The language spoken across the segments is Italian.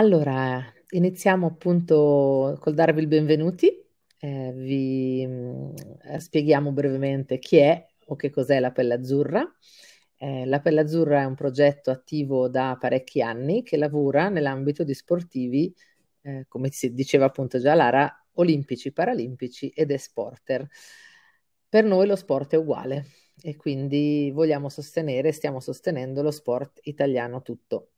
Allora, iniziamo appunto col darvi il benvenuti. Eh, vi mh, mm, spieghiamo brevemente chi è o che cos'è la Pelle Azzurra. Eh, la Pelle Azzurra è un progetto attivo da parecchi anni che lavora nell'ambito di sportivi, eh, come si diceva appunto già Lara, olimpici, paralimpici ed esporter. Per noi lo sport è uguale e quindi vogliamo sostenere, stiamo sostenendo lo sport italiano tutto.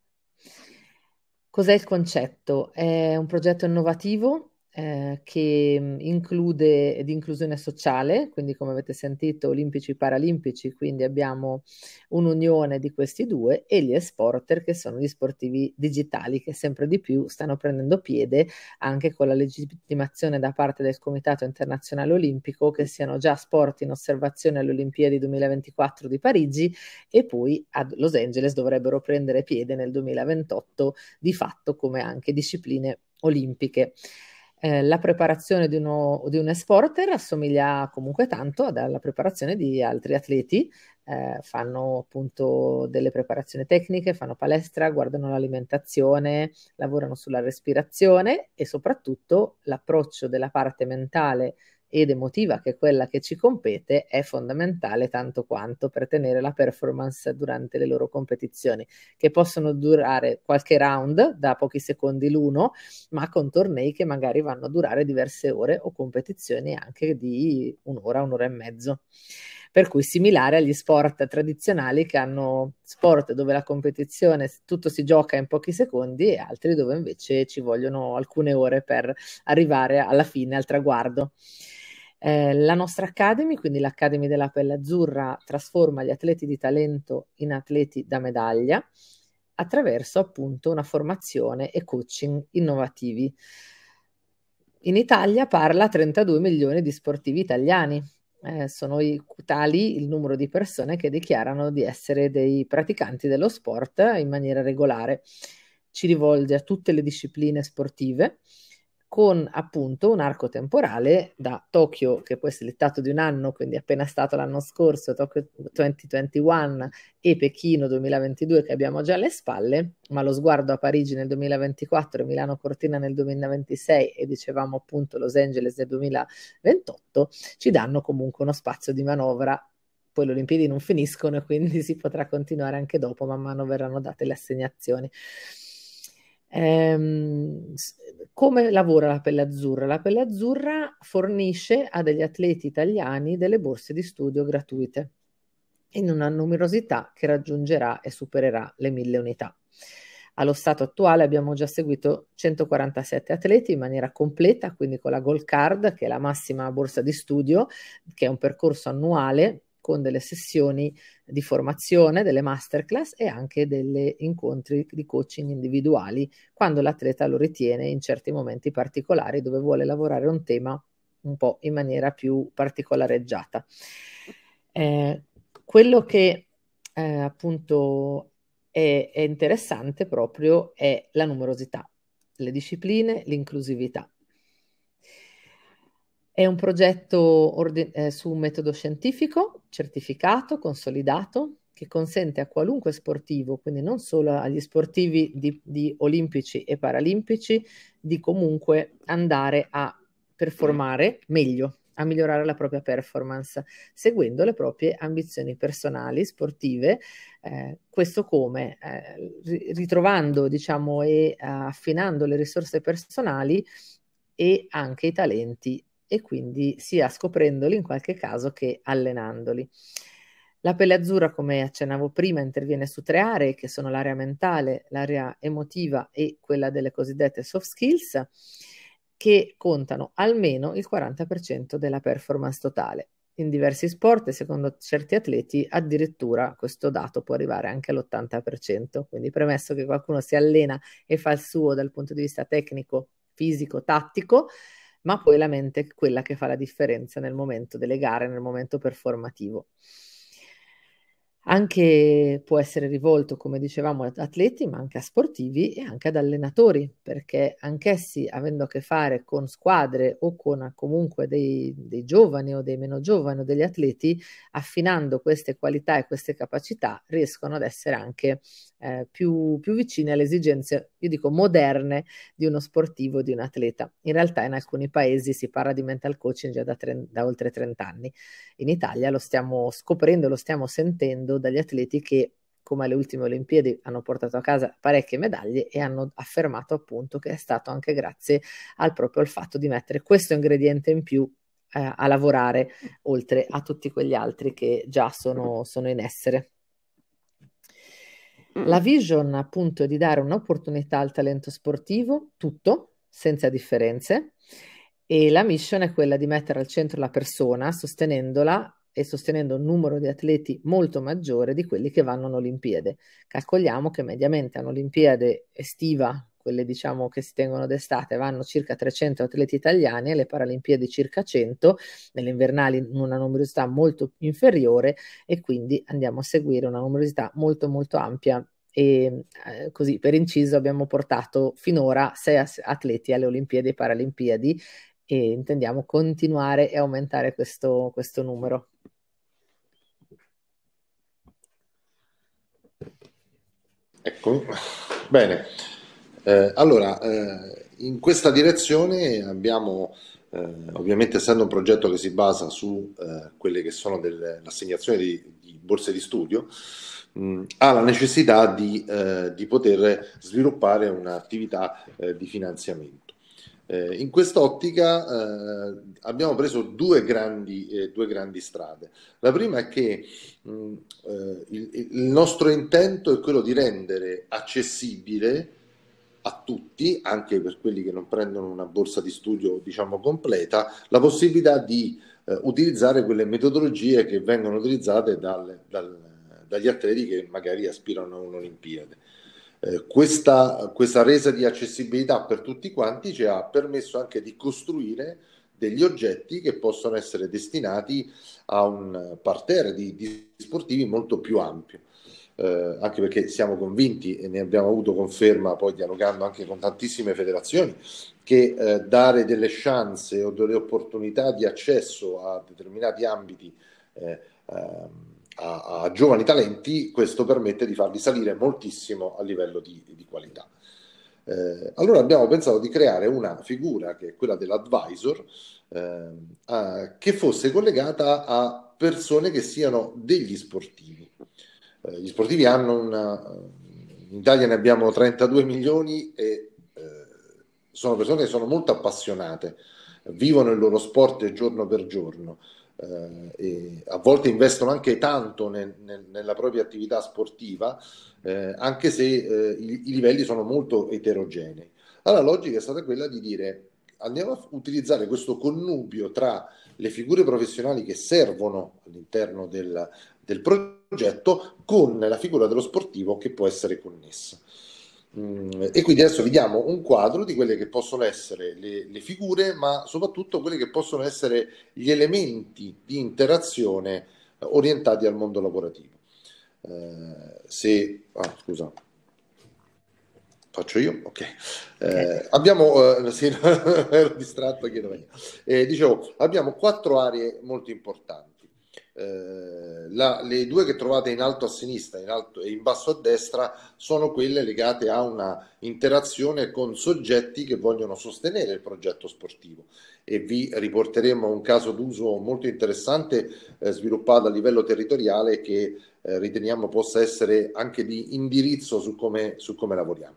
Cos'è il concetto? È un progetto innovativo eh, che mm, include di inclusione sociale, quindi come avete sentito olimpici e paralimpici, quindi abbiamo un'unione di questi due e gli esporter che sono gli sportivi digitali che sempre di più stanno prendendo piede anche con la legittimazione da parte del Comitato Internazionale Olimpico che siano già sport in osservazione alle Olimpiadi 2024 di Parigi e poi a Los Angeles dovrebbero prendere piede nel 2028 di fatto come anche discipline olimpiche. Eh, la preparazione di, uno, di, un esporter assomiglia comunque tanto alla preparazione di altri atleti, eh, fanno appunto delle preparazioni tecniche, fanno palestra, guardano l'alimentazione, lavorano sulla respirazione e soprattutto l'approccio della parte mentale ed emotiva, che è quella che ci compete, è fondamentale tanto quanto per tenere la performance durante le loro competizioni, che possono durare qualche round da pochi secondi l'uno, ma con tornei che magari vanno a durare diverse ore o competizioni anche di un'ora, un'ora e mezzo per cui similare agli sport tradizionali che hanno sport dove la competizione tutto si gioca in pochi secondi e altri dove invece ci vogliono alcune ore per arrivare alla fine, al traguardo. Eh, la nostra Academy, quindi l'Academy della Pelle Azzurra, trasforma gli atleti di talento in atleti da medaglia attraverso appunto una formazione e coaching innovativi. In Italia parla 32 milioni di sportivi italiani, eh, sono i, tali il numero di persone che dichiarano di essere dei praticanti dello sport in maniera regolare. Ci rivolge a tutte le discipline sportive, con appunto un arco temporale da Tokyo, che poi è il di un anno, quindi appena stato l'anno scorso, Tokyo 2021 e Pechino 2022 che abbiamo già alle spalle, ma lo sguardo a Parigi nel 2024, Milano Cortina nel 2026 e dicevamo appunto Los Angeles nel 2028, ci danno comunque uno spazio di manovra poi le Olimpiadi non finiscono, quindi si potrà continuare anche dopo, man mano verranno date le assegnazioni. Ehm, come lavora la pelle azzurra? La pelle azzurra fornisce a degli atleti italiani delle borse di studio gratuite in una numerosità che raggiungerà e supererà le mille unità. Allo stato attuale abbiamo già seguito 147 atleti in maniera completa, quindi con la Gold Card, che è la massima borsa di studio, che è un percorso annuale con delle sessioni di formazione, delle masterclass e anche degli incontri di coaching individuali quando l'atleta lo ritiene in certi momenti particolari dove vuole lavorare un tema un po' in maniera più particolareggiata. Eh, quello che eh, appunto è, è interessante proprio è la numerosità, le discipline, l'inclusività. È un progetto orde- eh, su un metodo scientifico, certificato, consolidato, che consente a qualunque sportivo, quindi non solo agli sportivi di, di olimpici e paralimpici, di comunque andare a performare meglio, a migliorare la propria performance, seguendo le proprie ambizioni personali, sportive. Eh, questo come? Eh, ritrovando, diciamo, e eh, affinando le risorse personali e anche i talenti e quindi sia scoprendoli in qualche caso che allenandoli. La pelle azzurra, come accennavo prima, interviene su tre aree che sono l'area mentale, l'area emotiva e quella delle cosiddette soft skills, che contano almeno il 40% della performance totale. In diversi sport, secondo certi atleti, addirittura questo dato può arrivare anche all'80%. Quindi, premesso che qualcuno si allena e fa il suo dal punto di vista tecnico, fisico, tattico, ma poi la mente è quella che fa la differenza nel momento delle gare, nel momento performativo. Anche può essere rivolto, come dicevamo, ad atleti, ma anche a sportivi e anche ad allenatori, perché anch'essi, avendo a che fare con squadre o con comunque dei, dei giovani o dei meno giovani o degli atleti, affinando queste qualità e queste capacità, riescono ad essere anche eh, più, più, vicine alle esigenze, io dico, moderne di uno sportivo, di un atleta. In realtà in alcuni paesi si parla di mental coaching già da, tre, da oltre 30 anni. In Italia lo stiamo scoprendo, lo stiamo sentendo dagli atleti che come alle ultime Olimpiadi hanno portato a casa parecchie medaglie e hanno affermato appunto che è stato anche grazie al proprio al fatto di mettere questo ingrediente in più eh, a lavorare oltre a tutti quegli altri che già sono, sono in essere. Mm. La vision appunto è di dare un'opportunità al talento sportivo, tutto, senza differenze, e la mission è quella di mettere al centro la persona, sostenendola e sostenendo un numero di atleti molto maggiore di quelli che vanno all'Olimpiade. Calcoliamo che mediamente all'Olimpiade estiva quelle diciamo che si tengono d'estate, vanno circa 300 atleti italiani, alle Paralimpiadi circa 100, nelle invernali una numerosità molto inferiore e quindi andiamo a seguire una numerosità molto molto ampia e eh, così per inciso abbiamo portato finora 6 atleti alle Olimpiadi e Paralimpiadi e intendiamo continuare e aumentare questo, questo numero. Ecco, bene. Eh, allora, eh, in questa direzione abbiamo, eh, ovviamente essendo un progetto che si basa su eh, quelle che sono l'assegnazione di, di, borse di studio, mh, mm, ha la necessità di, eh, di poter sviluppare un'attività eh, di finanziamento. Eh, in quest'ottica eh, abbiamo preso due grandi, eh, due grandi, strade. La prima è che mh, mm, il, il, nostro intento è quello di rendere accessibile a tutti, anche per quelli che non prendono una borsa di studio diciamo completa, la possibilità di eh, utilizzare quelle metodologie che vengono utilizzate dal, dal, dagli atleti che magari aspirano a un'Olimpiade. Eh, questa, questa resa di accessibilità per tutti quanti ci ha permesso anche di costruire degli oggetti che possono essere destinati a un parterre di, di sportivi molto più ampio eh, anche perché siamo convinti e ne abbiamo avuto conferma poi dialogando anche con tantissime federazioni, che eh, dare delle chance o delle opportunità di accesso a determinati ambiti eh, ehm, a, a, giovani talenti, questo permette di farli salire moltissimo a livello di, di qualità. Eh, allora abbiamo pensato di creare una figura che è quella dell'advisor, ehm, a, che fosse collegata a persone che siano degli sportivi eh, gli sportivi hanno una... In Italia ne abbiamo 32 milioni e eh, sono persone che sono molto appassionate, vivono il loro sport giorno per giorno. Eh, a volte investono anche tanto nel, nel, nella propria attività sportiva, eh, anche se eh, i, i, livelli sono molto eterogenei. Allora, la logica è stata quella di dire andiamo a utilizzare questo connubio tra le figure professionali che servono all'interno del, del progetto con la figura dello sportivo che può essere connessa. Mm, e quindi adesso vediamo un quadro di quelle che possono essere le, le figure, ma soprattutto quelli che possono essere gli elementi di interazione eh, orientati al mondo lavorativo. Eh, se, ah, scusa, faccio io? Ok. Eh, abbiamo, eh, sì, ero distratto, chiedo eh, dicevo, abbiamo quattro aree molto importanti. Eh, la, le due che trovate in alto a sinistra in alto, e in basso a destra sono quelle legate a una interazione con soggetti che vogliono sostenere il progetto sportivo e vi riporteremo un caso d'uso molto interessante eh, sviluppato a livello territoriale che eh, riteniamo possa essere anche di indirizzo su come, su come lavoriamo.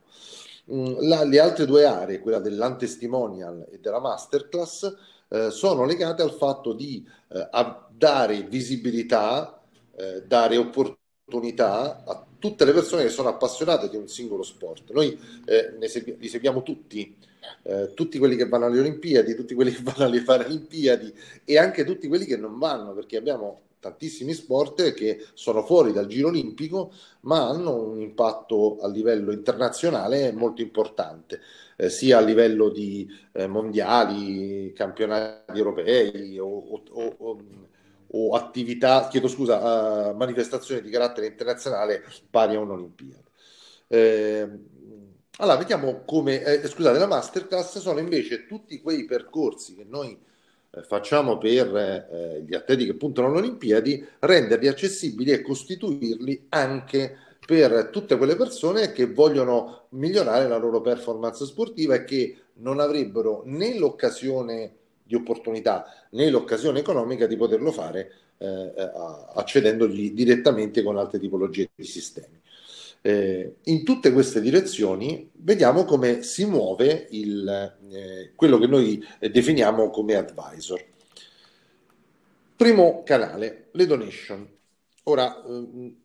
Mm, la, le altre due aree, quella dell'antestimonial e della masterclass, eh, sono legate al fatto di eh, a, dare visibilità, eh, dare opportunità a tutte le persone che sono appassionate di un singolo sport. Noi eh, segui- li seguiamo tutti, eh, tutti quelli che vanno alle Olimpiadi, tutti quelli che vanno alle Paralimpiadi e anche tutti quelli che non vanno, perché abbiamo tantissimi sport che sono fuori dal giro olimpico, ma hanno un impatto a livello internazionale molto importante, eh, sia a livello di eh, mondiali, campionati europei o, o, o o attività, chiedo scusa, uh, manifestazioni di carattere internazionale pari a un'Olimpiade. Eh, allora, vediamo come, eh, eh, scusate, la masterclass sono invece tutti quei percorsi che noi eh, facciamo per eh, gli atleti che puntano alle Olimpiadi, renderli accessibili e costituirli anche per tutte quelle persone che vogliono migliorare la loro performance sportiva e che non avrebbero né l'occasione di opportunità né l'occasione economica di poterlo fare eh, eh accedendogli direttamente con altre tipologie di sistemi. Eh, in tutte queste direzioni vediamo come si muove il, eh, quello che noi eh, definiamo come advisor. Primo canale, le donation. Ora, ehm,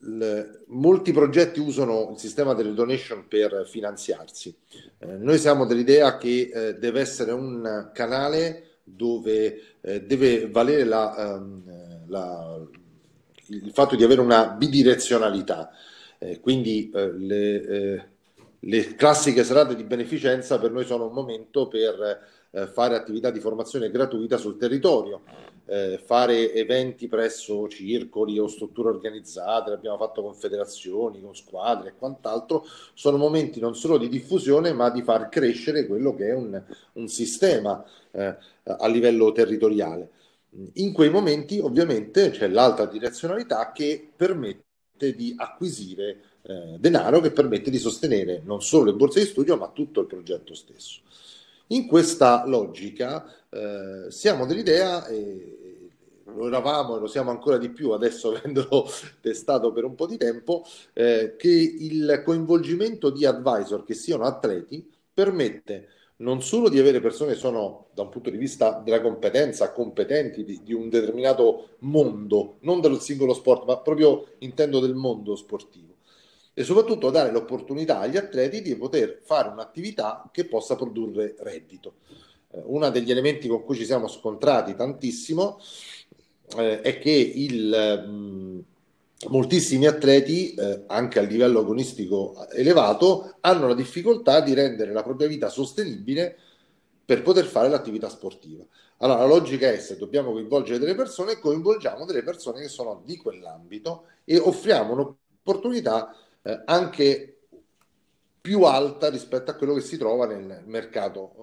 le, molti progetti usano il sistema delle donation per finanziarsi. Eh, noi siamo dell'idea che eh, deve essere un canale dove eh, deve valere la, um, la, il fatto di avere una bidirezionalità. Eh, quindi eh, le, eh, le classiche serate di beneficenza per noi sono un momento per eh, fare attività di formazione gratuita sul territorio, eh, fare eventi presso circoli o strutture organizzate, l'abbiamo fatto con federazioni, con squadre e quant'altro, sono momenti non solo di diffusione ma di far crescere quello che è un, un sistema eh, a livello territoriale. In quei momenti ovviamente c'è l'alta direzionalità che permette di acquisire eh, denaro che permette di sostenere non solo le borse di studio ma tutto il progetto stesso. In questa logica eh, siamo dell'idea, e lo eravamo e lo siamo ancora di più adesso avendolo testato per un po' di tempo, eh, che il coinvolgimento di advisor che siano atleti permette non solo di avere persone che sono, da un punto di vista della competenza, competenti di, di un determinato mondo, non dello singolo sport, ma proprio intendo del mondo sportivo, e soprattutto dare l'opportunità agli atleti di poter fare un'attività che possa produrre reddito. Eh, uno degli elementi con cui ci siamo scontrati tantissimo eh, è che il, mh, mm, moltissimi atleti, eh, anche a livello agonistico elevato, hanno la difficoltà di rendere la propria vita sostenibile per poter fare l'attività sportiva. Allora, la logica è se dobbiamo coinvolgere delle persone, coinvolgiamo delle persone che sono di quell'ambito e offriamo un'opportunità eh, anche più alta rispetto a quello che si trova nel mercato eh,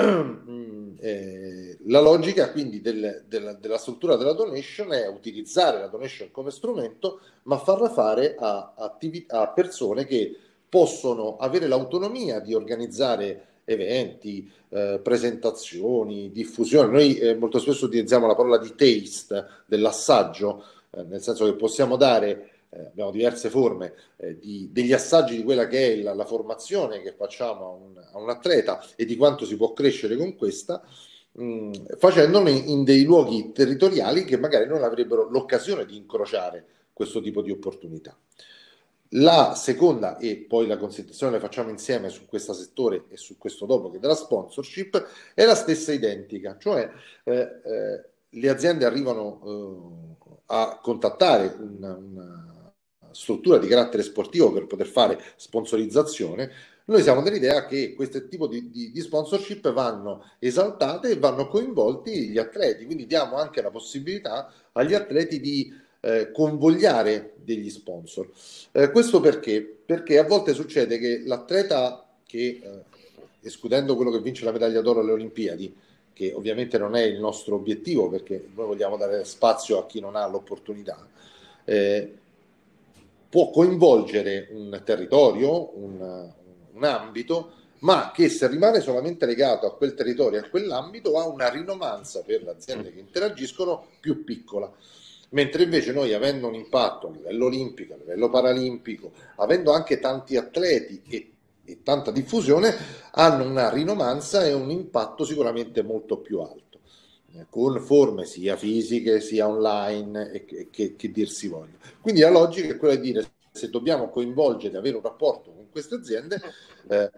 normale. Mm, eh, la logica quindi del, della, della, struttura della donation è utilizzare la donation come strumento, ma farla fare a, attivi- a persone che possono avere l'autonomia di organizzare eventi, eh, presentazioni, diffusione. Noi eh, molto spesso utilizziamo la parola di taste, dell'assaggio, eh, nel senso che possiamo dare eh, abbiamo diverse forme eh, di, degli assaggi di quella che è la, la formazione che facciamo a un, a un, atleta e di quanto si può crescere con questa, mh, mm, facendolo in, in, dei luoghi territoriali che magari non avrebbero l'occasione di incrociare questo tipo di opportunità. La seconda, e poi la considerazione la facciamo insieme su questo settore e su questo dopo, che è della sponsorship, è la stessa identica, cioè eh, eh le aziende arrivano eh, a contattare un, un struttura di carattere sportivo per poter fare sponsorizzazione, noi siamo dell'idea che questo tipo di, di, di, sponsorship vanno esaltate e vanno coinvolti gli atleti, quindi diamo anche la possibilità agli atleti di eh, convogliare degli sponsor. Eh, questo perché? Perché a volte succede che l'atleta che, eh, escludendo quello che vince la medaglia d'oro alle Olimpiadi, che ovviamente non è il nostro obiettivo perché noi vogliamo dare spazio a chi non ha l'opportunità, eh, può coinvolgere un territorio, un, un ambito, ma che se rimane solamente legato a quel territorio a quell'ambito ha una rinomanza per le aziende che interagiscono più piccola. Mentre invece noi, avendo un impatto a livello olimpico, a livello paralimpico, avendo anche tanti atleti e, e tanta diffusione, hanno una rinomanza e un impatto sicuramente molto più alto. Eh, con forme sia fisiche sia online e che, che, che dir si voglia. Quindi la logica è quella di dire se dobbiamo coinvolgere avere un rapporto con queste aziende, eh,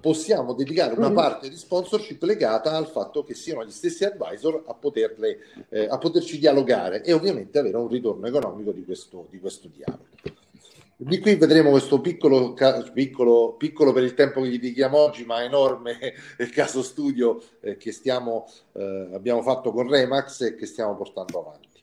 possiamo dedicare una parte di sponsorship legata al fatto che siano gli stessi advisor a, poterle, eh, a poterci dialogare e ovviamente avere un ritorno economico di questo, di questo dialogo. Di qui vedremo questo piccolo, piccolo, piccolo per il tempo che gli dedichiamo oggi, ma enorme il caso studio eh, che stiamo, eh, abbiamo fatto con Remax e che stiamo portando avanti.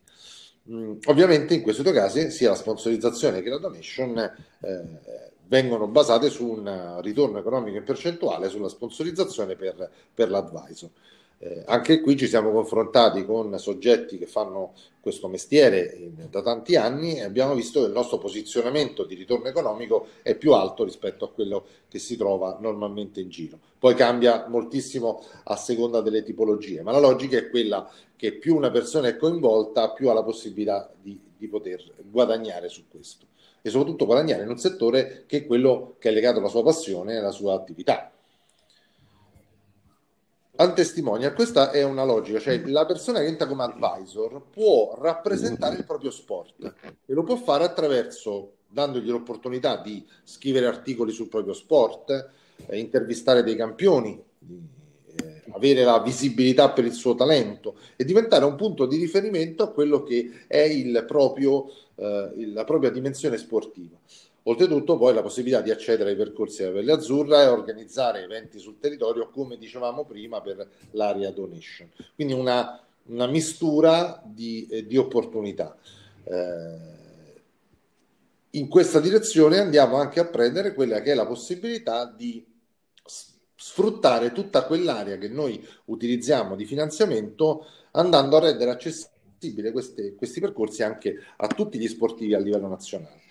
Mm, ovviamente in questi due casi sia la sponsorizzazione che la donation eh, vengono basate su un ritorno economico in percentuale sulla sponsorizzazione per, per l'advisor. Eh, anche qui ci siamo confrontati con soggetti che fanno questo mestiere in, da tanti anni e abbiamo visto che il nostro posizionamento di ritorno economico è più alto rispetto a quello che si trova normalmente in giro. Poi cambia moltissimo a seconda delle tipologie, ma la logica è quella che più una persona è coinvolta, più ha la possibilità di, di poter guadagnare su questo e soprattutto guadagnare in un settore che è quello che è legato alla sua passione e alla sua attività al testimonial, questa è una logica, cioè la persona che entra come advisor può rappresentare il proprio sport e lo può fare attraverso dandogli l'opportunità di scrivere articoli sul proprio sport, eh, intervistare dei campioni, eh, avere la visibilità per il suo talento e diventare un punto di riferimento a quello che è il proprio, eh, la propria dimensione sportiva. Oltretutto poi la possibilità di accedere ai percorsi della pelle azzurra e organizzare eventi sul territorio, come dicevamo prima, per l'area donation. Quindi una, una mistura di, eh, di opportunità. Eh, in questa direzione andiamo anche a prendere quella che è la possibilità di sfruttare tutta quell'area che noi utilizziamo di finanziamento andando a rendere accessibile queste, questi percorsi anche a tutti gli sportivi a livello nazionale.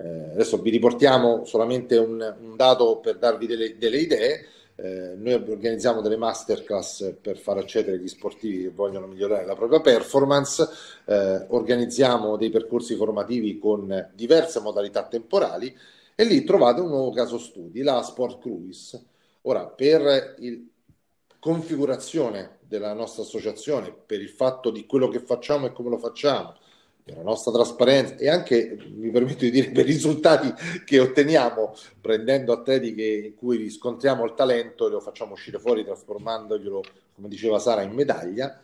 Eh, adesso vi riportiamo solamente un, un dato per darvi delle, delle idee. Eh, noi organizziamo delle masterclass per far accedere gli sportivi che vogliono migliorare la propria performance, eh, organizziamo dei percorsi formativi con diverse modalità temporali e lì trovate un nuovo caso studi, la Sport Cruise. Ora, per la configurazione della nostra associazione, per il fatto di quello che facciamo e come lo facciamo, per la nostra trasparenza e anche, mi permetto di dire, per i risultati che otteniamo prendendo atleti che, in cui riscontriamo il talento e lo facciamo uscire fuori trasformandoglielo, come diceva Sara, in medaglia,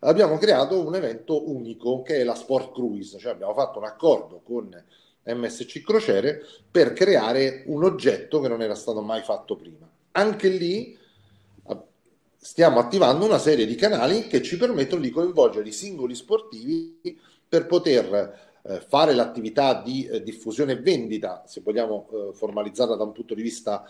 abbiamo creato un evento unico che è la Sport Cruise, cioè abbiamo fatto un accordo con MSC Crociere per creare un oggetto che non era stato mai fatto prima. Anche lì stiamo attivando una serie di canali che ci permettono di coinvolgere i singoli sportivi per poter eh, fare l'attività di eh, diffusione e vendita, se vogliamo eh, formalizzarla da un punto di vista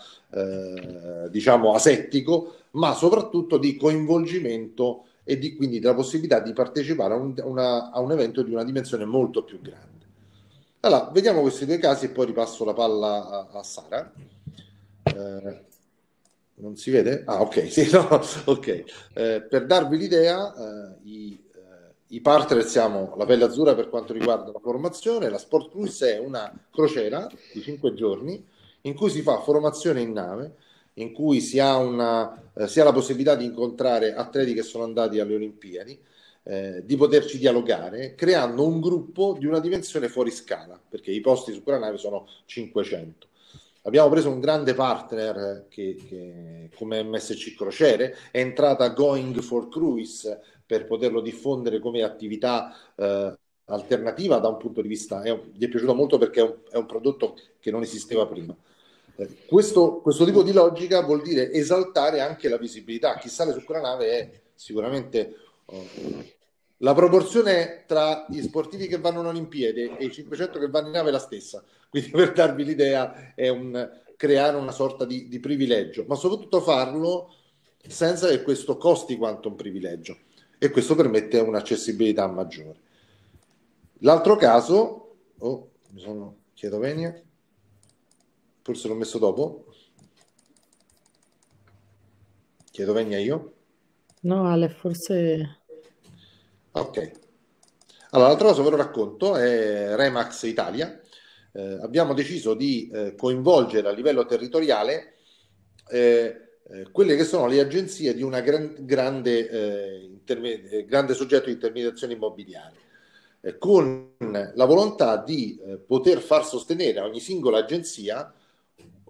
diciamo asettico, ma soprattutto di coinvolgimento e di, quindi della possibilità di partecipare a un, una, a un, evento di una dimensione molto più grande. Allora, vediamo questi due casi e poi ripasso la palla a, a Sara. Eh, non si vede? Ah, ok, sì, no, ok. Eh, per darvi l'idea, eh, i, i partner siamo la Pelle Azzurra per quanto riguarda la formazione, la Sport Cruise è una crociera di 5 giorni in cui si fa formazione in nave, in cui si ha, una, eh, si ha la possibilità di incontrare atleti che sono andati alle Olimpiadi, eh, di poterci dialogare, creando un gruppo di una dimensione fuori scala, perché i posti su quella nave sono 500. Abbiamo preso un grande partner eh, che, che, come MSC Crociere, è entrata Going for Cruise, per poterlo diffondere come attività eh, alternativa da un punto di vista, è, gli è piaciuto molto perché è un, è un prodotto che non esisteva prima. Eh, questo, questo, tipo di logica vuol dire esaltare anche la visibilità. Chi sale su quella nave è sicuramente... Oh, la proporzione tra gli sportivi che vanno in Olimpiade e i 500 che vanno in nave è la stessa, quindi per darvi l'idea è un, creare una sorta di, di privilegio, ma soprattutto farlo senza che questo costi quanto un privilegio e questo permette un'accessibilità maggiore. L'altro caso, oh, mi sono chiedo venia, forse l'ho messo dopo, chiedo venia io. No Ale, forse... Ok. Allora, l'altro caso ve lo racconto è Remax Italia. Eh, abbiamo deciso di eh, coinvolgere a livello territoriale eh, eh, quelle che sono le agenzie di un gran, grande, eh, interme- eh, grande, soggetto di intermediazione immobiliare, eh, con la volontà di eh, poter far sostenere a ogni singola agenzia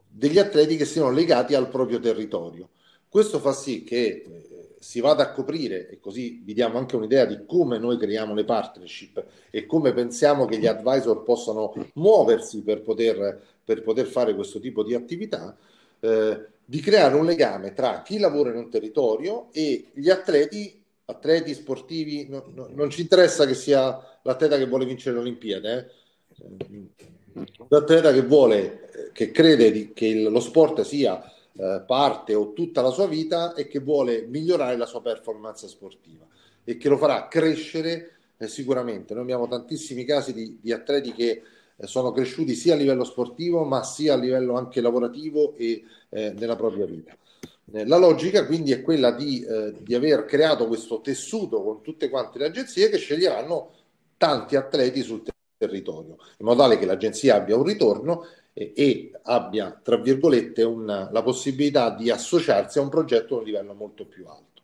degli atleti che siano legati al proprio territorio. Questo fa sì che si vada a coprire, e così vi diamo anche un'idea di come noi creiamo le partnership e come pensiamo che gli advisor possano muoversi per poter, per poter fare questo tipo di attività Eh, di creare un legame tra chi lavora in un territorio e gli atleti, atleti sportivi, no, no, non ci interessa che sia l'atleta che vuole vincere le Olimpiadi, eh? l'atleta che vuole, eh, che crede di, che il, lo sport sia eh, parte o tutta la sua vita e che vuole migliorare la sua performance sportiva e che lo farà crescere eh, sicuramente. Noi abbiamo tantissimi casi di, di atleti che eh, sono cresciuti sia a livello sportivo ma sia a livello anche lavorativo e eh, nella propria vita. Eh, la logica quindi è quella di, eh, di, aver creato questo tessuto con tutte quante le agenzie che sceglieranno tanti atleti sul ter- territorio, in modo tale che l'agenzia abbia un ritorno eh, e abbia, tra virgolette, una, la possibilità di associarsi a un progetto a un livello molto più alto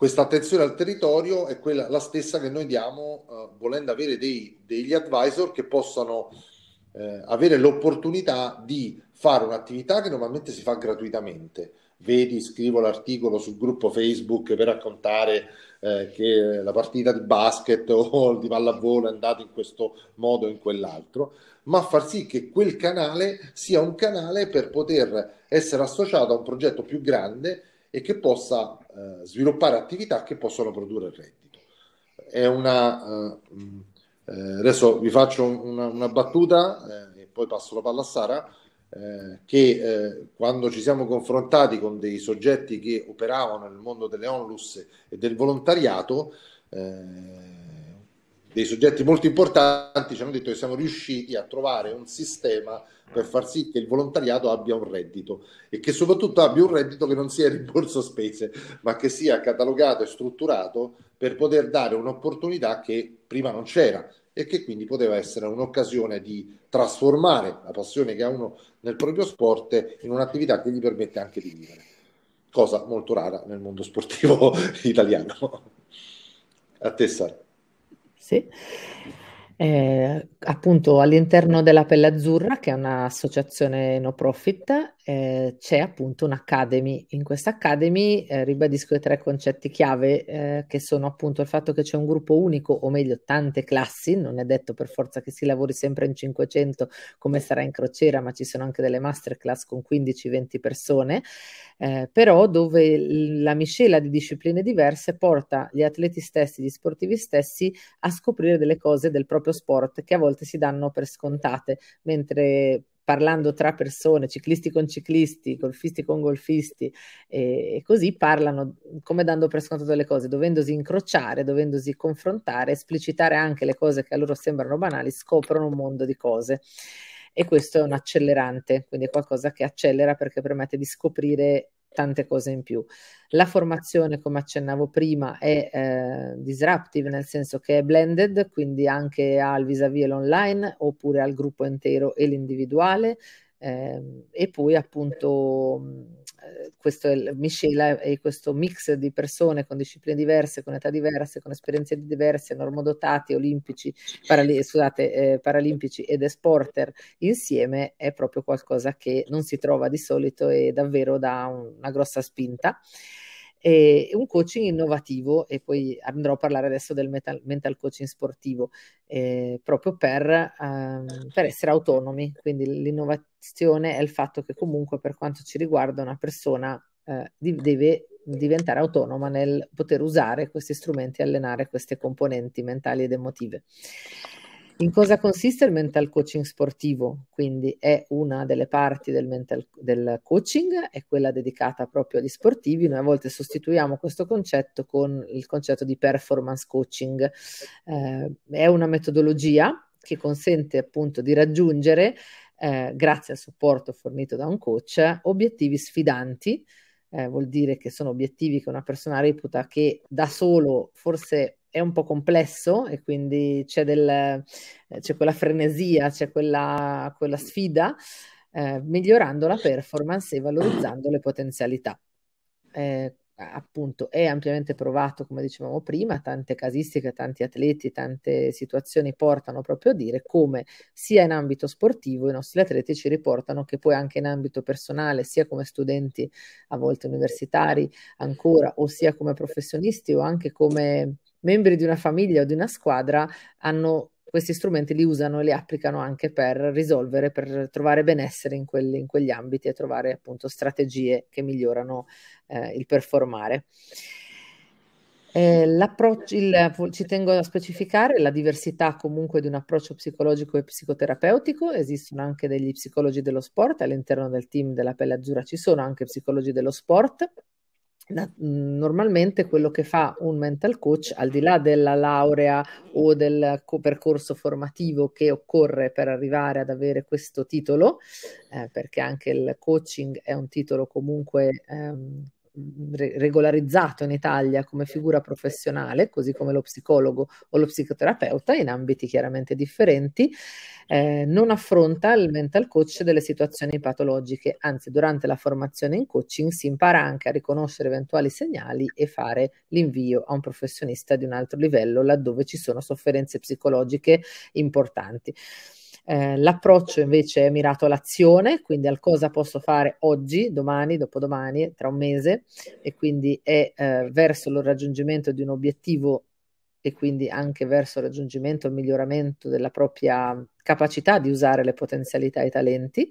questa attenzione al territorio è quella, la stessa che noi diamo eh, volendo avere dei, degli advisor che possano eh, avere l'opportunità di fare un'attività che normalmente si fa gratuitamente. Vedi, scrivo l'articolo sul gruppo Facebook per raccontare eh, che la partita di basket o di pallavolo è andata in questo modo o in quell'altro, ma far sì che quel canale sia un canale per poter essere associato a un progetto più grande e che possa eh, sviluppare attività che possono produrre reddito. È una, eh, mm, eh adesso vi faccio una, una battuta eh, e poi passo la palla a Sara, eh, che eh, quando ci siamo confrontati con dei soggetti che operavano nel mondo delle onlus e del volontariato, dei soggetti molto importanti ci hanno detto che siamo riusciti a trovare un sistema per far sì che il volontariato abbia un reddito e che soprattutto abbia un reddito che non sia rimborso spese, ma che sia catalogato e strutturato per poter dare un'opportunità che prima non c'era e che quindi poteva essere un'occasione di trasformare la passione che ha uno nel proprio sport in un'attività che gli permette anche di vivere, cosa molto rara nel mondo sportivo italiano. A te, Sara. Sì eh, appunto all'interno della Pelle Azzurra, che è un'associazione no profit, eh, c'è appunto un'academy. In questa academy eh, ribadisco i tre concetti chiave eh, che sono appunto il fatto che c'è un gruppo unico, o meglio tante classi, non è detto per forza che si lavori sempre in 500 come sarà in crociera, ma ci sono anche delle masterclass con 15-20 persone, eh, però dove la miscela di discipline diverse porta gli atleti stessi, gli sportivi stessi a scoprire delle cose del proprio sport che a volte si danno per scontate, mentre parlando tra persone, ciclisti con ciclisti, golfisti con golfisti, e, e così parlano come dando per scontato le cose, dovendosi incrociare, dovendosi confrontare, esplicitare anche le cose che a loro sembrano banali, scoprono un mondo di cose e questo è un accelerante, quindi è qualcosa che accelera perché permette di scoprire tante cose in più. La formazione, come accennavo prima, è eh, disruptive, nel senso che è blended, quindi anche al vis-à-vis l'online, oppure al gruppo intero e l'individuale. Eh, e poi appunto mhmm, eh, questo miscela e questo mix di persone con discipline diverse, con età diverse, con esperienze diverse, normodotati, olimpici, parali- scusate, eh, paralimpici ed esporter insieme è proprio qualcosa che non si trova di solito e davvero dà una grossa spinta e un coaching innovativo e poi andrò a parlare adesso del metal, mental coaching sportivo eh, proprio per, ehm, per, essere autonomi quindi l'innovazione è il fatto che comunque per quanto ci riguarda una persona eh, deve diventare autonoma nel poter usare questi strumenti e allenare queste componenti mentali ed emotive in cosa consiste il mental coaching sportivo? Quindi è una delle parti del mental del coaching, è quella dedicata proprio agli sportivi. Noi a volte sostituiamo questo concetto con il concetto di performance coaching. Eh, è una metodologia che consente appunto di raggiungere, eh, grazie al supporto fornito da un coach, obiettivi sfidanti eh, vuol dire che sono obiettivi che una persona reputa che da solo forse è un po' complesso e quindi c'è, del, eh, c'è quella frenesia, c'è quella, quella sfida, eh, migliorando la performance e valorizzando le potenzialità. Eh, appunto è ampiamente provato, come dicevamo prima, tante casistiche, tanti atleti, tante situazioni portano proprio a dire come sia in ambito sportivo i nostri atleti ci riportano che poi anche in ambito personale, sia come studenti a volte universitari ancora, o sia come professionisti o anche come membri di una famiglia o di una squadra hanno questi strumenti li usano e li applicano anche per risolvere, per trovare benessere in, quelli, in quegli ambiti e trovare appunto strategie che migliorano eh, il performare. Eh, il, ci tengo a specificare la diversità comunque di un approccio psicologico e psicoterapeutico, esistono anche degli psicologi dello sport, all'interno del team della Pelle Azzurra ci sono anche psicologi dello sport Mm, normalmente quello che fa un mental coach, al di là della laurea o del percorso formativo che occorre per arrivare ad avere questo titolo, eh, perché anche il coaching è un titolo comunque ehm, regolarizzato in Italia come figura professionale, così come lo psicologo o lo psicoterapeuta, in ambiti chiaramente differenti, eh, non affronta il mental coach delle situazioni patologiche, anzi durante la formazione in coaching si impara anche a riconoscere eventuali segnali e fare l'invio a un professionista di un altro livello laddove ci sono sofferenze psicologiche importanti. Eh, l'approccio invece è mirato all'azione, quindi al cosa posso fare oggi, domani, dopodomani, tra un mese, e quindi è eh, verso il raggiungimento di un obiettivo e quindi anche verso il raggiungimento e il miglioramento della propria capacità di usare le potenzialità e i talenti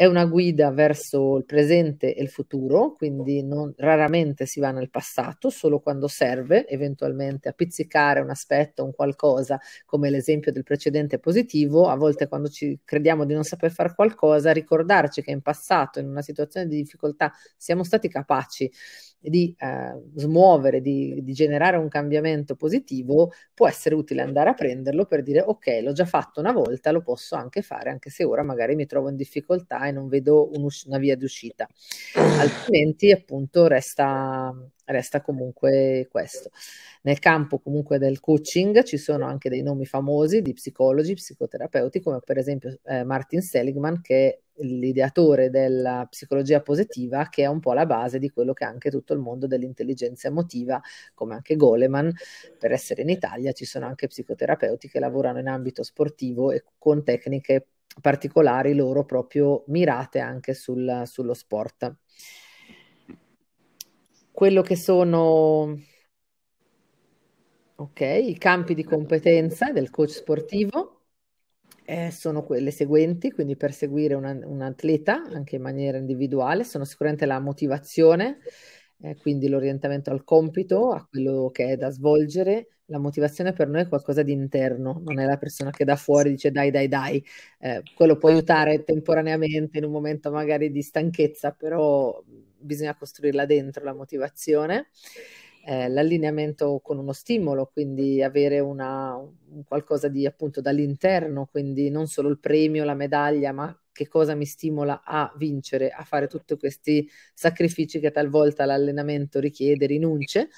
è una guida verso il presente e il futuro, quindi non, raramente si va nel passato, solo quando serve eventualmente a pizzicare un aspetto, un qualcosa, come l'esempio del precedente positivo, a volte quando ci crediamo di non saper fare qualcosa, ricordarci che in passato, in una situazione di difficoltà, siamo stati capaci di eh, smuovere, di, di, generare un cambiamento positivo, può essere utile andare a prenderlo per dire ok, l'ho già fatto una volta, lo posso anche fare, anche se ora magari mi trovo in difficoltà e non vedo un us- una via di uscita. Altrimenti appunto resta, resta comunque questo. Nel campo comunque del coaching ci sono anche dei nomi famosi di psicologi, psicoterapeuti, come per esempio eh, Martin Seligman che l'ideatore della psicologia positiva, che è un po' la base di quello che è anche tutto il mondo dell'intelligenza emotiva, come anche Goleman. Per essere in Italia ci sono anche psicoterapeuti che lavorano in ambito sportivo e con tecniche particolari loro proprio mirate anche sul, sullo sport. Quello che sono okay, i campi di competenza del coach sportivo eh, sono quelle seguenti, quindi perseguire un, un, atleta anche in maniera individuale, sono sicuramente la motivazione, eh, quindi l'orientamento al compito, a quello che è da svolgere. La motivazione per noi è qualcosa di interno, non è la persona che da fuori dice dai, dai, dai. Eh, quello può aiutare temporaneamente in un momento magari di stanchezza, però bisogna costruirla dentro la motivazione eh, l'allineamento con uno stimolo, quindi avere una, qualcosa di appunto dall'interno, quindi non solo il premio, la medaglia, ma che cosa mi stimola a vincere, a fare tutti questi sacrifici che talvolta l'allenamento richiede, rinunce.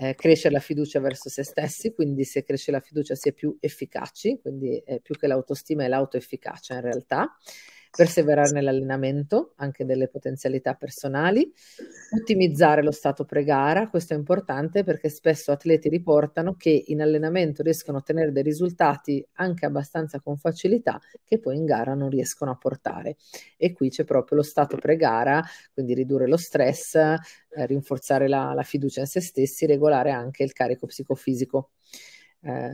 Eh, cresce la fiducia verso se stessi, quindi se cresce la fiducia si è più efficaci, quindi eh, più che l'autostima è l'autoefficacia in realtà perseverare nell'allenamento anche delle potenzialità personali, ottimizzare lo stato pre-gara, questo è importante perché spesso atleti riportano che in allenamento riescono a ottenere dei risultati anche abbastanza con facilità che poi in gara non riescono a portare e qui c'è proprio lo stato pre-gara, quindi ridurre lo stress, eh, rinforzare la, la, fiducia in se stessi, regolare anche il carico psicofisico. Eh,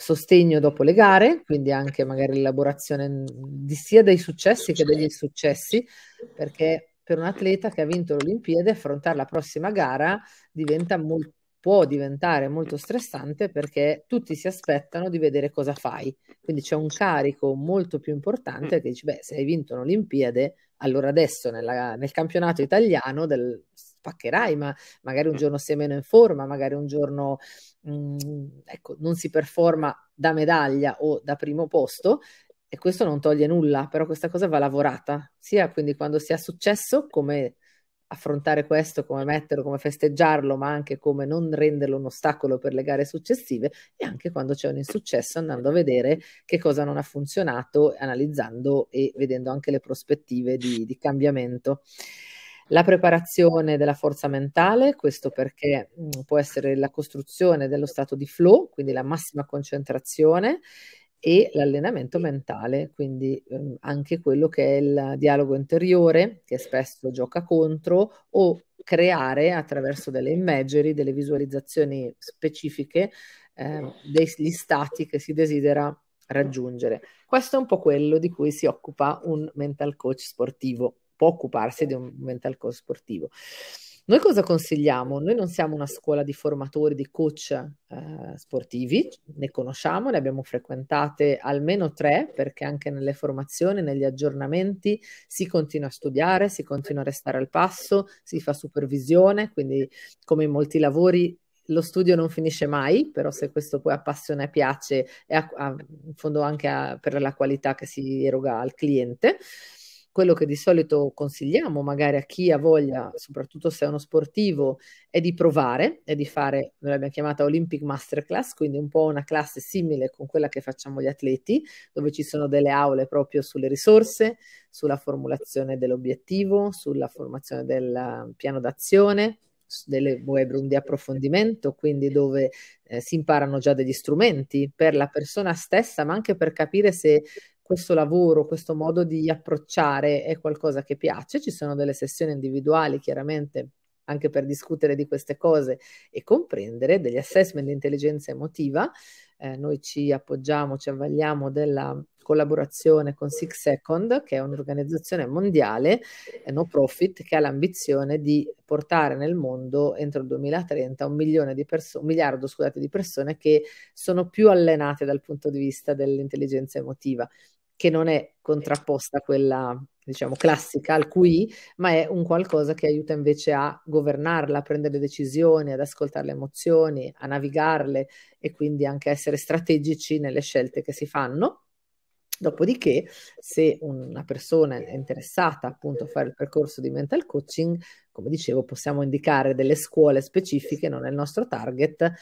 sostegno dopo le gare, quindi anche magari l'elaborazione di sia dei successi che degli insuccessi, perché per un atleta che ha vinto le Olimpiadi affrontare la prossima gara diventa molto può diventare molto stressante perché tutti si aspettano di vedere cosa fai. Quindi c'è un carico molto più importante mm. che dici, beh, se hai vinto un'Olimpiade, allora adesso nella, nel campionato italiano del, spaccherai, ma magari un giorno sei meno in forma, magari un giorno mh, mm, ecco, non si performa da medaglia o da primo posto. E questo non toglie nulla, però questa cosa va lavorata, sia quindi quando si ha successo, come affrontare questo, come metterlo, come festeggiarlo, ma anche come non renderlo un ostacolo per le gare successive e anche quando c'è un insuccesso andando a vedere che cosa non ha funzionato, analizzando e vedendo anche le prospettive di, di cambiamento. La preparazione della forza mentale, questo perché mh, mm, può essere la costruzione dello stato di flow, quindi la massima concentrazione e l'allenamento mentale, quindi ehm, anche quello che è il dialogo interiore, che spesso gioca contro, o creare attraverso delle imagery, delle visualizzazioni specifiche, eh, degli stati che si desidera raggiungere. Questo è un po' quello di cui si occupa un mental coach sportivo può occuparsi di un mental coach sportivo. Noi cosa consigliamo? Noi non siamo una scuola di formatori, di coach eh, sportivi, ne conosciamo, ne abbiamo frequentate almeno tre perché anche nelle formazioni, negli aggiornamenti si continua a studiare, si continua a restare al passo, si fa supervisione, quindi come in molti lavori lo studio non finisce mai, però se questo poi appassiona e piace, è a, a, in fondo anche a, per la qualità che si eroga al cliente quello che di solito consigliamo magari a chi ha voglia, soprattutto se è uno sportivo, è di provare, e di fare, noi l'abbiamo chiamata Olympic Masterclass, quindi un po' una classe simile con quella che facciamo gli atleti, dove ci sono delle aule proprio sulle risorse, sulla formulazione dell'obiettivo, sulla formazione del eh, piano d'azione, delle web room di approfondimento, quindi dove eh, si imparano già degli strumenti per la persona stessa, ma anche per capire se questo lavoro, questo modo di approcciare è qualcosa che piace, ci sono delle sessioni individuali chiaramente anche per discutere di queste cose e comprendere degli assessment di intelligenza emotiva. Eh, noi ci appoggiamo, ci avvaliamo della collaborazione con Six Second, che è un'organizzazione mondiale eh, no profit che ha l'ambizione di portare nel mondo entro il 2030 un, milione di perso- un miliardo scusate, di persone che sono più allenate dal punto di vista dell'intelligenza emotiva che non è contrapposta a quella diciamo classica al QI, ma è un qualcosa che aiuta invece a governarla, a prendere decisioni, ad ascoltare le emozioni, a navigarle e quindi anche a essere strategici nelle scelte che si fanno. Dopodiché, se una persona è interessata appunto a fare il percorso di mental coaching, come dicevo, possiamo indicare delle scuole specifiche, non è il nostro target,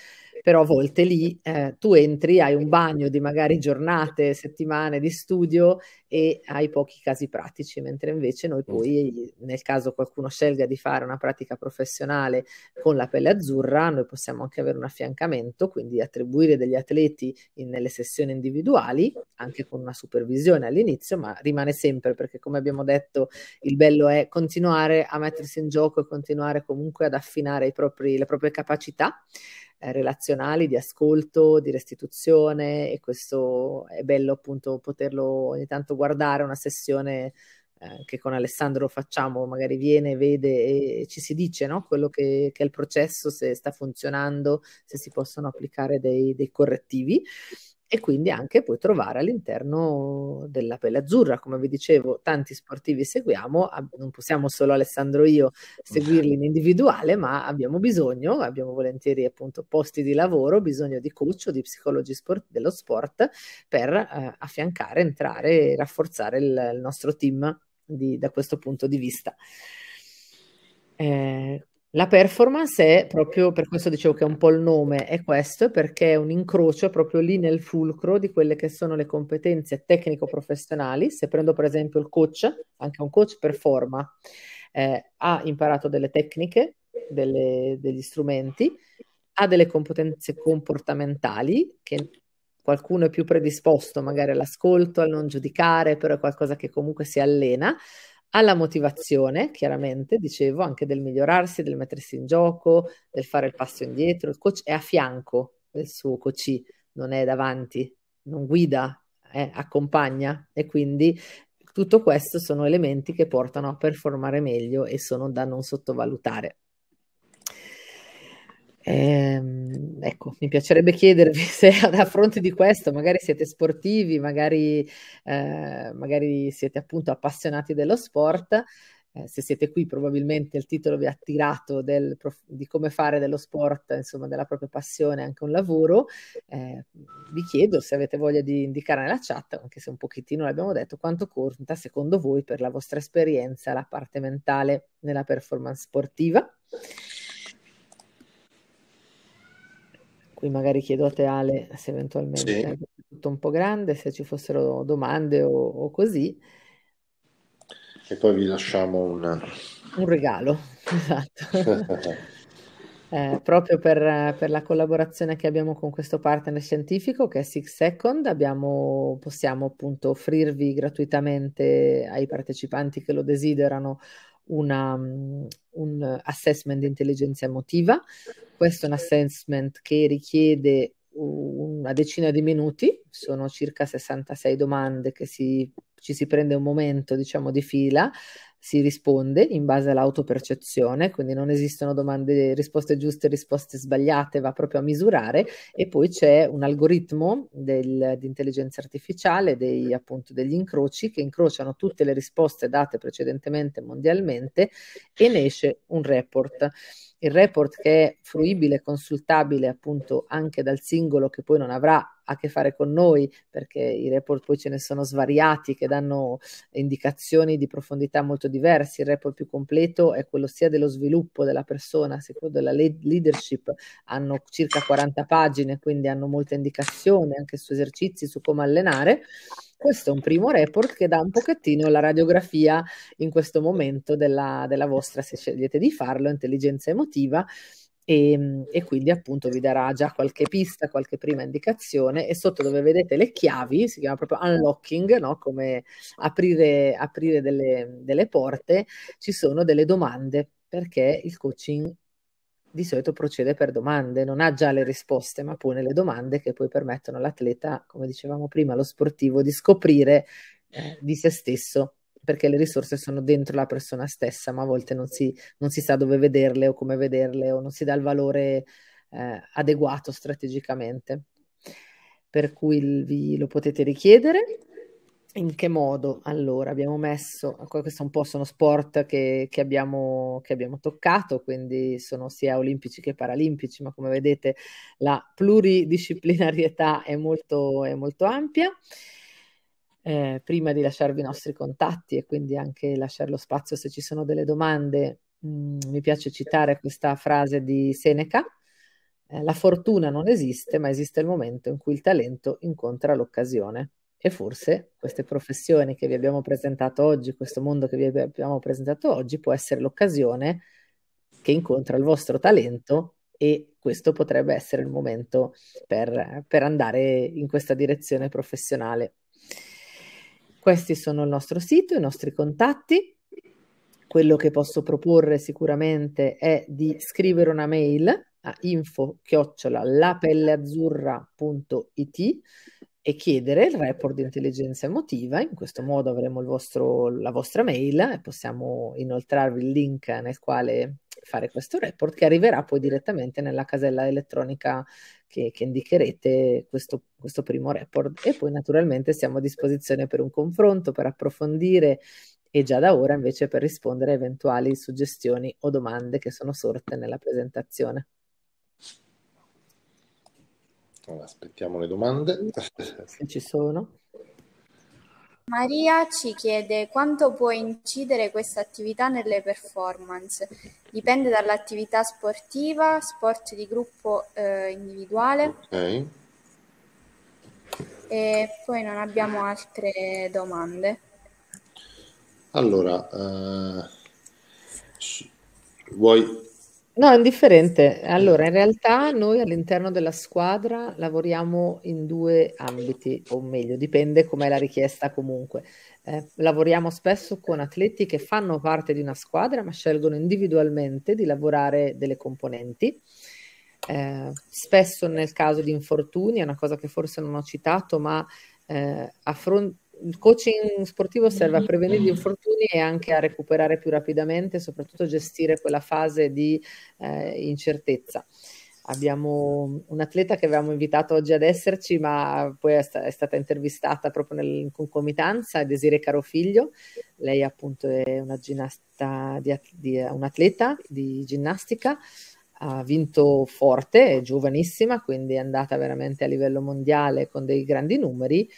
però a volte lì eh, tu entri, hai un bagno di magari giornate, settimane di studio e hai pochi casi pratici, mentre invece noi esatto. poi, nel caso qualcuno scelga di fare una pratica professionale con la pelle azzurra, noi possiamo anche avere un affiancamento, quindi attribuire degli atleti in, nelle sessioni individuali, anche con una supervisione all'inizio, ma rimane sempre perché come abbiamo detto il bello è continuare a mettersi in gioco gioco e continuare comunque ad affinare propri, le proprie capacità eh, relazionali, di ascolto, di restituzione e questo è bello appunto poterlo ogni tanto guardare una sessione eh, che con Alessandro facciamo, magari viene, vede e ci si dice no? quello che, che, è il processo, se sta funzionando, se si possono applicare dei, dei correttivi e quindi anche puoi trovare all'interno della pelle azzurra. Come vi dicevo, tanti sportivi seguiamo, non possiamo solo Alessandro e io seguirli in individuale, ma abbiamo bisogno, abbiamo volentieri appunto posti di lavoro, bisogno di coach o di psicologi sport, dello sport per eh, affiancare, entrare e rafforzare il, il nostro team di, da questo punto di vista. Eh, la performance è proprio, per questo dicevo che è un po' il nome, è questo perché è un incrocio proprio lì nel fulcro di quelle che sono le competenze tecnico-professionali. Se prendo per esempio il coach, anche un coach performa, eh, ha imparato delle tecniche, delle, degli strumenti, ha delle competenze comportamentali che qualcuno è più predisposto magari all'ascolto, al non giudicare, però è qualcosa che comunque si allena, alla motivazione, chiaramente, dicevo, anche del migliorarsi, del mettersi in gioco, del fare il passo indietro. Il coach è a fianco del suo coach, non è davanti, non guida, eh, accompagna e quindi tutto questo sono elementi che portano a performare meglio e sono da non sottovalutare. Eh, ecco, mi piacerebbe chiedervi se a fronte di questo magari siete sportivi, magari, eh, magari siete appunto appassionati dello sport. Eh, se siete qui probabilmente il titolo vi ha attirato del, di come fare dello sport, insomma della propria passione anche un lavoro. Eh, vi chiedo se avete voglia di indicare nella chat, anche se un pochettino l'abbiamo detto, quanto conta secondo voi per la vostra esperienza la parte mentale nella performance sportiva. Qui magari chiedo a te Ale se eventualmente sì. è tutto un po' grande, se ci fossero domande o, o così. E poi vi lasciamo un... Un regalo, esatto. eh, proprio per, per, la collaborazione che abbiamo con questo partner scientifico che è Six Second, abbiamo, possiamo appunto offrirvi gratuitamente ai partecipanti che lo desiderano una, mm, un assessment di intelligenza emotiva. Questo è un assessment che richiede una decina di minuti, sono circa 66 domande che si, ci si prende un momento diciamo di fila si risponde in base all'autopercezione, quindi non esistono domande, risposte giuste, risposte sbagliate, va proprio a misurare e poi c'è un algoritmo del, di intelligenza artificiale, dei, appunto degli incroci che incrociano tutte le risposte date precedentemente mondialmente e ne esce un report il report che è fruibile, consultabile appunto anche dal singolo che poi non avrà a che fare con noi, perché i report poi ce ne sono svariati che danno indicazioni di profondità molto diverse. Il report più completo è quello sia dello sviluppo della persona, secondo la leadership, hanno circa 40 pagine, quindi hanno molte indicazioni anche su esercizi, su come allenare. Questo è un primo report che dà un pochettino la radiografia in questo momento della, della vostra, se scegliete di farlo, intelligenza emotiva e, ehm, e, quindi appunto vi darà già qualche pista, qualche prima indicazione e sotto dove vedete le chiavi, si chiama proprio unlocking, no? come aprire, aprire delle, delle porte, ci sono delle domande perché il coaching di solito procede per domande, non ha già le risposte, ma pone le domande che poi permettono all'atleta, come dicevamo prima, allo sportivo, di scoprire eh, di se stesso perché le risorse sono dentro la persona stessa, ma a volte non si, non si sa dove vederle o come vederle o non si dà il valore eh, adeguato strategicamente. Per cui vi lo potete richiedere. In che modo? Allora, abbiamo messo, questo è un po' sono sport che, che, abbiamo, che, abbiamo, toccato, quindi sono sia olimpici che paralimpici, ma come vedete la pluridisciplinarietà è molto, è molto ampia eh, prima di lasciarvi i nostri contatti e quindi anche lasciare lo spazio se ci sono delle domande, mh, mm, mi piace citare questa frase di Seneca, eh, la fortuna non esiste, ma esiste il momento in cui il talento incontra l'occasione. E forse queste professioni che vi abbiamo presentato oggi, questo mondo che vi abbiamo presentato oggi, può essere l'occasione che incontra il vostro talento e questo potrebbe essere il momento per, per andare in questa direzione professionale. Questi sono il nostro sito, i nostri contatti. Quello che posso proporre sicuramente è di scrivere una mail a info-lapelleazzurra.it e chiedere il report di intelligenza emotiva. In questo modo avremo vostro, la vostra mail e possiamo inoltrarvi il link nel quale fare questo report che arriverà poi direttamente nella casella elettronica che, che indicherete questo, questo, primo report e poi naturalmente siamo a disposizione per un confronto, per approfondire e già da ora invece per rispondere a eventuali suggestioni o domande che sono sorte nella presentazione. Allora, aspettiamo le domande. Se ci sono. Maria ci chiede quanto può incidere questa attività nelle performance. Dipende dall'attività sportiva, sport di gruppo eh, individuale. Ok. E poi non abbiamo altre domande. Allora, eh, vuoi No, è indifferente. Allora, in realtà noi all'interno della squadra lavoriamo in due ambiti, o meglio, dipende com'è la richiesta comunque. Eh, lavoriamo spesso con atleti che fanno parte di una squadra, ma scelgono individualmente di lavorare delle componenti. Eh, spesso nel caso di infortuni, è una cosa che forse non ho citato, ma eh, fronte il coaching sportivo serve a mm-hmm. prevenire gli infortuni e anche a recuperare più rapidamente, soprattutto gestire quella fase di eh, incertezza. Abbiamo un atleta che avevamo invitato oggi ad esserci, ma poi è, sta- è stata intervistata proprio nel, in concomitanza, Desiree Carofiglio. Lei appunto è una ginnasta di, di, un atleta di ginnastica, ha vinto forte, è giovanissima, quindi è andata veramente a livello mondiale con dei grandi numeri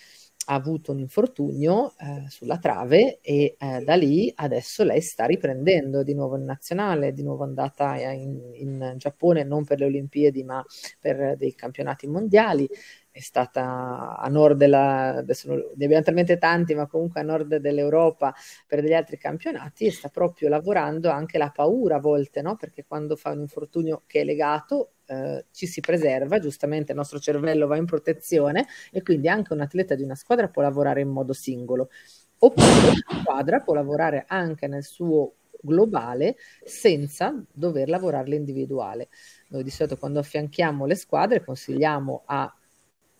ha avuto un infortunio eh, sulla trave e eh, da lì adesso lei sta riprendendo di nuovo in nazionale, di nuovo andata eh, in, in Giappone non per le Olimpiadi ma per dei campionati mondiali è stata a nord della, adesso ne abbiamo talmente tanti, ma comunque a nord dell'Europa per degli altri campionati e sta proprio lavorando anche la paura a volte, no? perché quando fa un infortunio che è legato eh, ci si preserva, giustamente il nostro cervello va in protezione e quindi anche un atleta di una squadra può lavorare in modo singolo. Oppure la squadra può lavorare anche nel suo globale senza dover lavorare l'individuale. Noi di solito quando affianchiamo le squadre consigliamo a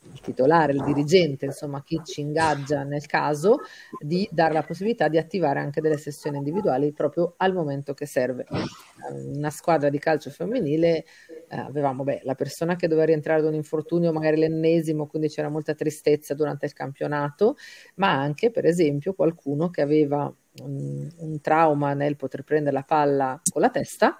il titolare, il dirigente, insomma chi ci ingaggia nel caso, di dare la possibilità di attivare anche delle sessioni individuali proprio al momento che serve. Eh, una squadra di calcio femminile eh, avevamo beh, la persona che doveva rientrare da un infortunio, magari l'ennesimo, quindi c'era molta tristezza durante il campionato, ma anche per esempio qualcuno che aveva un, mm, un trauma nel poter prendere la palla con la testa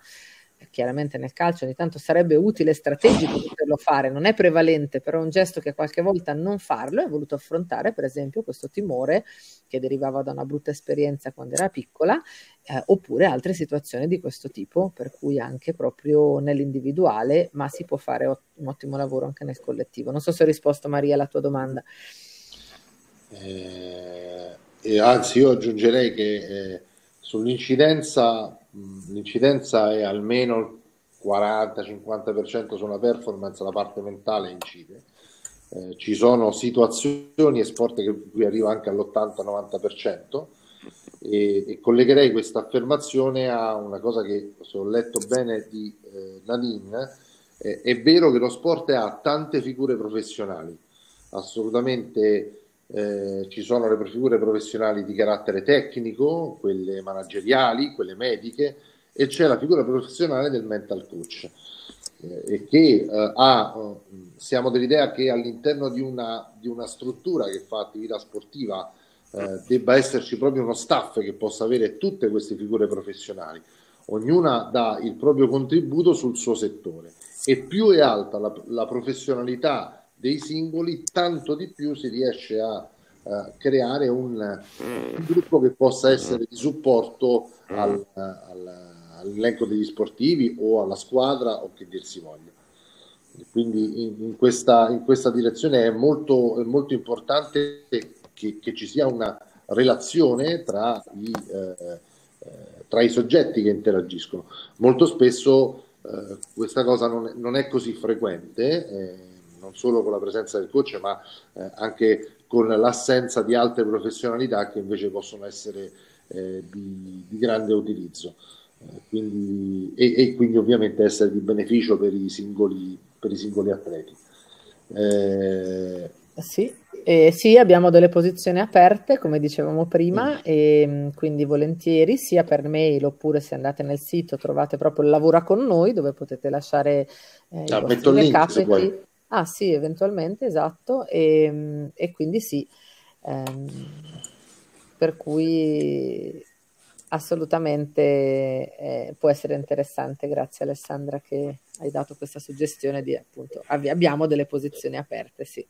chiaramente nel calcio ogni tanto sarebbe utile e strategico poterlo fare, non è prevalente, però è un gesto che qualche volta non farlo, è voluto affrontare per esempio questo timore che derivava da una brutta esperienza quando era piccola, eh, oppure altre situazioni di questo tipo, per cui anche proprio nell'individuale, ma si può fare ot- un ottimo lavoro anche nel collettivo. Non so se ho risposto Maria alla tua domanda. Eh, anzi, io aggiungerei che eh, sull'incidenza l'incidenza è almeno il 40-50% sulla performance, la parte mentale incide. Eh, ci sono situazioni e sport che qui arriva anche all'80-90% e, e collegherei questa affermazione a una cosa che se ho letto bene di eh, Nadine, eh, è vero che lo sport ha tante figure professionali, assolutamente eh, ci sono le figure professionali di carattere tecnico, quelle manageriali, quelle mediche e c'è la figura professionale del mental coach eh, e che eh, ha, eh, siamo dell'idea che all'interno di una, di una struttura che fa attività sportiva eh, debba esserci proprio uno staff che possa avere tutte queste figure professionali. Ognuna dà il proprio contributo sul suo settore e più è alta la, la professionalità dei singoli, tanto di più si riesce a uh, creare un, un, gruppo che possa essere di supporto al, al, all'elenco degli sportivi o alla squadra o che dir si voglia. Quindi in, in, questa, in questa, direzione è molto, è molto importante che, che, ci sia una relazione tra i, eh, eh tra i soggetti che interagiscono. Molto spesso eh, questa cosa non è, non è così frequente. Eh, non solo con la presenza del coach, ma eh, anche con l'assenza di altre professionalità che invece possono essere eh, di, di, grande utilizzo. Eh, quindi, e, e, quindi ovviamente essere di beneficio per i singoli, per i singoli atleti. Eh, sì, eh, sì, abbiamo delle posizioni aperte, come dicevamo prima, mm. e mm, quindi volentieri sia per mail oppure se andate nel sito trovate proprio il Lavora con noi dove potete lasciare eh, ah, i vostri link, Ah sì, eventualmente, esatto, e, ehm, e quindi sì, ehm, per cui assolutamente eh, può essere interessante, grazie Alessandra che hai dato questa suggestione di appunto av- abbiamo delle posizioni aperte, sì.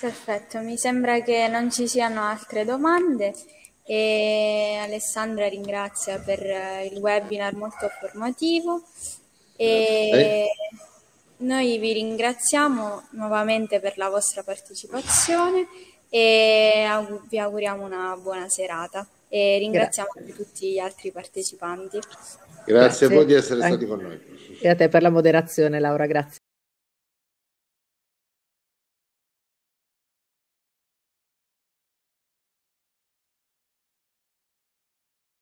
Perfetto, mi sembra che non ci siano altre domande e Alessandra ringrazia per il webinar molto formativo. E... Eh. Noi vi ringraziamo nuovamente per la vostra partecipazione e aug- vi auguriamo una buona serata e ringraziamo Grazie. tutti gli altri partecipanti. Grazie, Grazie a voi di essere stati con noi. E a te per la moderazione Laura. Grazie.